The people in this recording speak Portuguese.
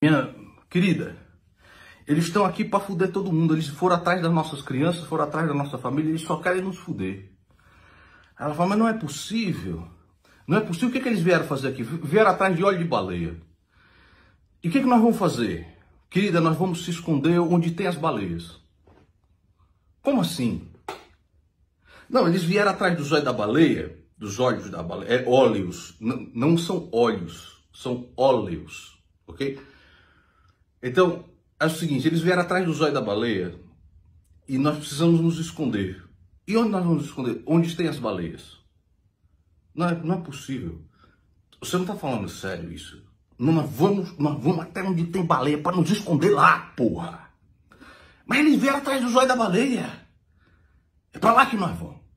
minha querida, eles estão aqui para fuder todo mundo. Eles foram atrás das nossas crianças, foram atrás da nossa família, eles só querem nos fuder. Ela fala, mas não é possível. Não é possível. O que, é que eles vieram fazer aqui? Vieram atrás de óleo de baleia. E o que, é que nós vamos fazer? Querida, nós vamos se esconder onde tem as baleias. Como assim? Não, eles vieram atrás dos olhos da baleia, dos olhos da baleia, é óleos, não, não são óleos, são óleos, ok? Então, é o seguinte, eles vieram atrás do zóio da baleia e nós precisamos nos esconder. E onde nós vamos nos esconder? Onde tem as baleias? Não é, não é possível. Você não está falando sério isso. Nós vamos, nós vamos até onde tem baleia para nos esconder lá, porra. Mas eles vieram atrás do zóio da baleia. É para lá que nós vamos.